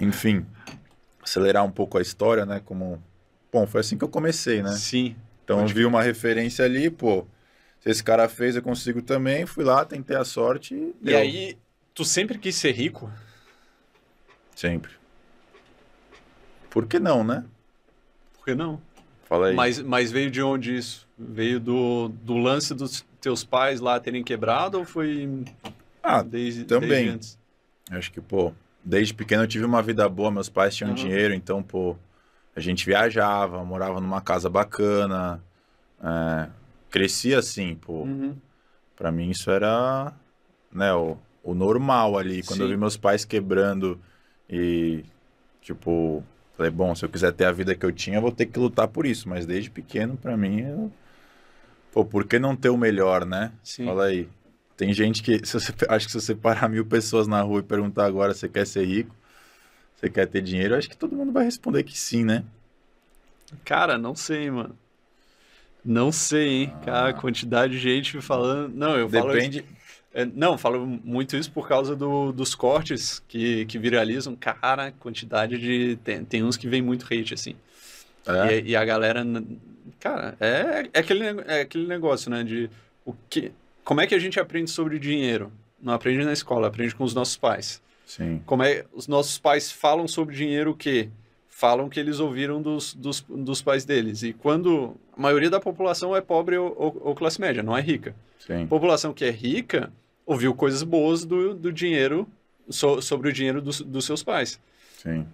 Enfim, acelerar um pouco a história, né? Como. Bom, foi assim que eu comecei, né? Sim. Então eu vi uma referência ali, pô. Se esse cara fez, eu consigo também. Fui lá, tentei a sorte. E, e deu. aí, tu sempre quis ser rico? Sempre. Por que não, né? Por que não? Fala aí. Mas, mas veio de onde isso? Veio do, do lance dos teus pais lá terem quebrado ou foi. Ah, desde, também. Desde antes? Acho que, pô, desde pequeno eu tive uma vida boa, meus pais tinham uhum. dinheiro, então, pô, a gente viajava, morava numa casa bacana, é, crescia assim, pô. Uhum. Pra mim isso era, né, o, o normal ali. Quando Sim. eu vi meus pais quebrando e, tipo, falei, bom, se eu quiser ter a vida que eu tinha, eu vou ter que lutar por isso. Mas desde pequeno, pra mim, eu... pô, por que não ter o melhor, né? Sim. Fala aí. Tem gente que, se você, acho que se você parar mil pessoas na rua e perguntar agora se quer ser rico, você quer ter dinheiro, acho que todo mundo vai responder que sim, né? Cara, não sei, mano. Não sei, hein? Ah. Cara, quantidade de gente me falando. Não, eu Depende... falo. Depende. É, não, falo muito isso por causa do, dos cortes que, que viralizam. Cara, quantidade de. Tem, tem uns que vem muito hate, assim. É? E, e, a galera. Cara, é, é, aquele, é aquele negócio, né? De o que como é que a gente aprende sobre dinheiro? Não aprende na escola, aprende com os nossos pais. Sim. Como é os nossos pais falam sobre dinheiro o quê? Falam que eles ouviram dos, dos, dos pais deles. E quando a maioria da população é pobre ou, ou, ou classe média, não é rica. Sim. A população que é rica ouviu coisas boas do, do dinheiro, so, sobre o dinheiro dos, dos seus pais. Sim.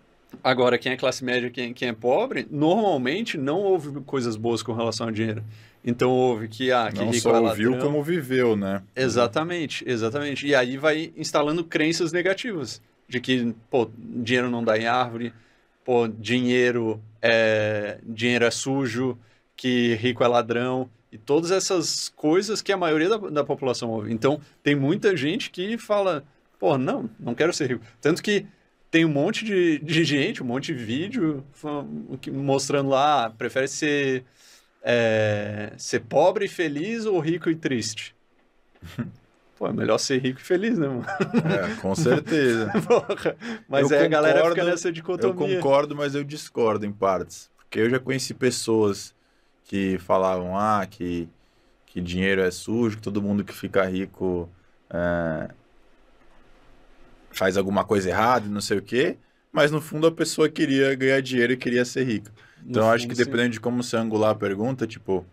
Agora, quem é classe média, quem, quem é pobre, normalmente não ouve coisas boas com relação ao dinheiro. Então houve que ah, que não só ouviu como viveu, né? Exatamente, exatamente. E aí vai instalando crenças negativas de que pô, dinheiro não dá em árvore, pô, dinheiro é dinheiro é sujo, que rico é ladrão e todas essas coisas que a maioria da, da população ouve. Então tem muita gente que fala, pô, não, não quero ser rico. Tanto que tem um monte de, de gente, um monte de vídeo mostrando lá, ah, prefere ser é, ser pobre e feliz ou rico e triste? Pô, é melhor ser rico e feliz, né, mano? É, com certeza. Porra, mas eu aí concordo, a galera fica nessa dicotomia. Eu concordo, mas eu discordo em partes. Porque eu já conheci pessoas que falavam, ah, que, que dinheiro é sujo, que todo mundo que fica rico é, faz alguma coisa errada, não sei o quê. Mas no fundo a pessoa queria ganhar dinheiro e queria ser rica. Então, acho que dependendo de como você angular a pergunta, tipo,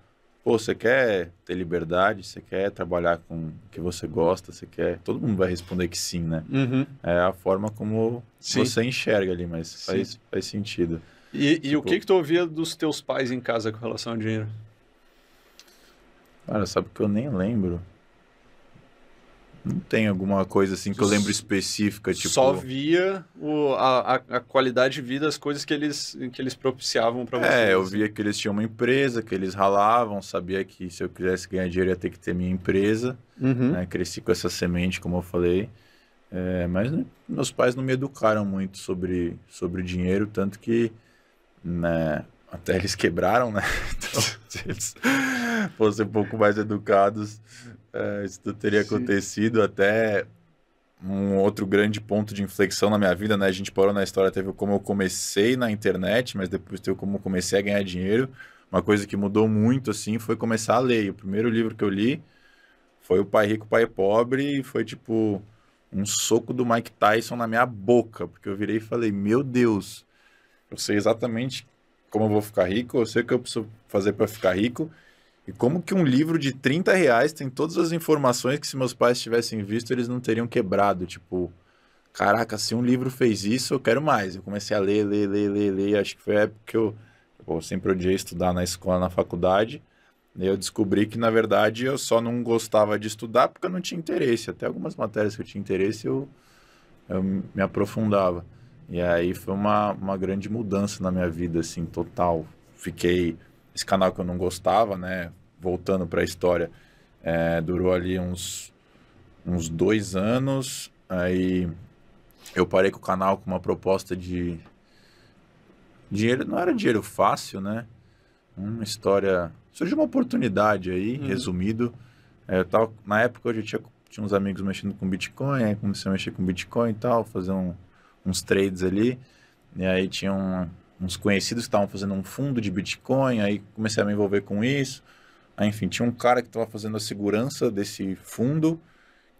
pô, você quer ter liberdade, você quer trabalhar com o que você gosta, você quer. Todo mundo vai responder que sim, né? Uhum. É a forma como sim. você enxerga ali, mas faz, faz sentido. E, tipo... o que, que tu ouvia dos teus pais em casa com relação ao dinheiro? Cara, sabe que eu nem lembro. Não tem alguma coisa assim que eu lembro específica, tipo... Só via o, a, a qualidade de vida, as coisas que eles, que eles propiciavam para você É, eu assim. via que eles tinham uma empresa, que eles ralavam, sabia que se eu quisesse ganhar dinheiro ia ter que ter minha empresa. Uhum. Né? Cresci com essa semente, como eu falei. É, mas né, meus pais não me educaram muito sobre, sobre dinheiro, tanto que né, até eles quebraram, né? Então, eles fossem um pouco mais educados, é, isso tudo teria Sim. acontecido até um outro grande ponto de inflexão na minha vida, né? A gente parou na história, teve como eu comecei na internet, mas depois teve como eu comecei a ganhar dinheiro. Uma coisa que mudou muito, assim, foi começar a ler. E o primeiro livro que eu li foi O Pai Rico, Pai Pobre, e foi tipo um soco do Mike Tyson na minha boca, porque eu virei e falei: Meu Deus, eu sei exatamente como eu vou ficar rico, eu sei o que eu preciso fazer para ficar rico, e como que um livro de 30 reais tem todas as informações que se meus pais tivessem visto, eles não teriam quebrado. Tipo, caraca, se um livro fez isso, eu quero mais. Eu comecei a ler, ler, ler, ler, ler. Acho que foi a época que eu, eu sempre odiei estudar na escola, na faculdade. E eu descobri que, na verdade, eu só não gostava de estudar porque eu não tinha interesse. Até algumas matérias que eu tinha interesse, eu, eu me aprofundava. E aí foi uma, uma grande mudança na minha vida, assim, total. Fiquei esse canal que eu não gostava, né? voltando para a história, é, durou ali uns, uns dois anos. Aí eu parei com o canal com uma proposta de. Dinheiro não era dinheiro fácil, né? Uma história. Surgiu uma oportunidade aí, hum. resumido. É, eu tava, na época eu já tinha, tinha uns amigos mexendo com Bitcoin, aí comecei a mexer com Bitcoin e tal, fazer um, uns trades ali. E aí tinha um, uns conhecidos que estavam fazendo um fundo de Bitcoin, aí comecei a me envolver com isso. Ah, enfim, tinha um cara que estava fazendo a segurança desse fundo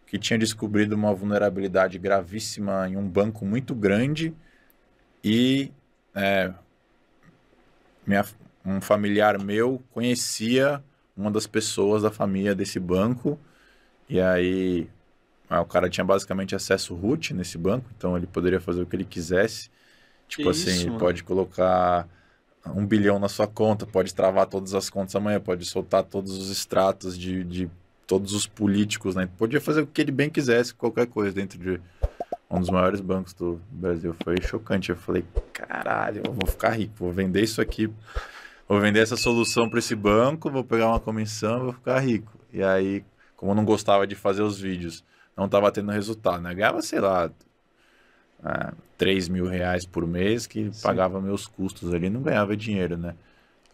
que tinha descobrido uma vulnerabilidade gravíssima em um banco muito grande e é, minha, um familiar meu conhecia uma das pessoas da família desse banco e aí ah, o cara tinha basicamente acesso root nesse banco, então ele poderia fazer o que ele quisesse. Tipo que assim, isso, ele pode colocar um bilhão na sua conta, pode travar todas as contas amanhã, pode soltar todos os extratos de, de todos os políticos, né? Podia fazer o que ele bem quisesse, qualquer coisa dentro de um dos maiores bancos do Brasil. Foi chocante. Eu falei, caralho, eu vou ficar rico, vou vender isso aqui, vou vender essa solução para esse banco, vou pegar uma comissão, vou ficar rico. E aí, como eu não gostava de fazer os vídeos, não estava tendo resultado, né? Eu ganhava, sei lá, ah, 3 mil reais por mês que Sim. pagava meus custos ali, não ganhava dinheiro, né?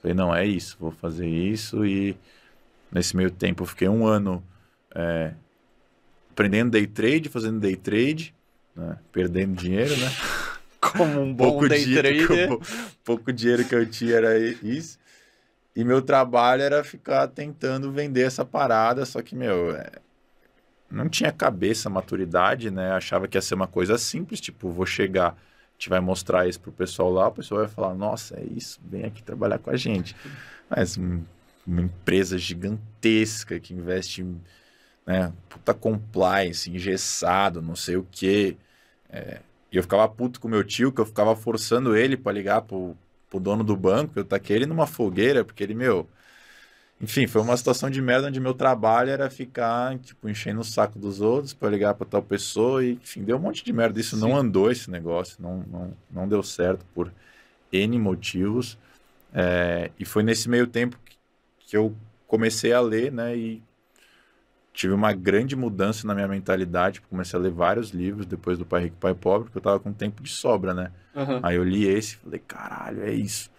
Falei, não, é isso, vou fazer isso. E nesse meio tempo eu fiquei um ano é, aprendendo day trade, fazendo day trade, né? perdendo dinheiro, né? Como um bom pouco day dinheiro, trader. pouco dinheiro que eu tinha era isso. E meu trabalho era ficar tentando vender essa parada, só que, meu, é, não tinha cabeça, maturidade, né? Achava que ia ser uma coisa simples, tipo, vou chegar, a gente vai mostrar isso pro pessoal lá, o pessoal vai falar, nossa, é isso, vem aqui trabalhar com a gente. Mas hum, uma empresa gigantesca que investe, né, puta compliance, engessado, não sei o quê. É, e eu ficava puto com meu tio, que eu ficava forçando ele para ligar pro, pro dono do banco, eu taquei ele numa fogueira, porque ele, meu, enfim, foi uma situação de merda onde meu trabalho era ficar, tipo, enchendo o saco dos outros para ligar para tal pessoa e, enfim, deu um monte de merda. Isso Sim. não andou esse negócio, não, não, não deu certo por N motivos. É, e foi nesse meio tempo que, que eu comecei a ler, né, e tive uma grande mudança na minha mentalidade. Comecei a ler vários livros depois do Pai Rico, Pai Pobre, porque eu tava com tempo de sobra, né? Uhum. Aí eu li esse e falei, caralho, é isso.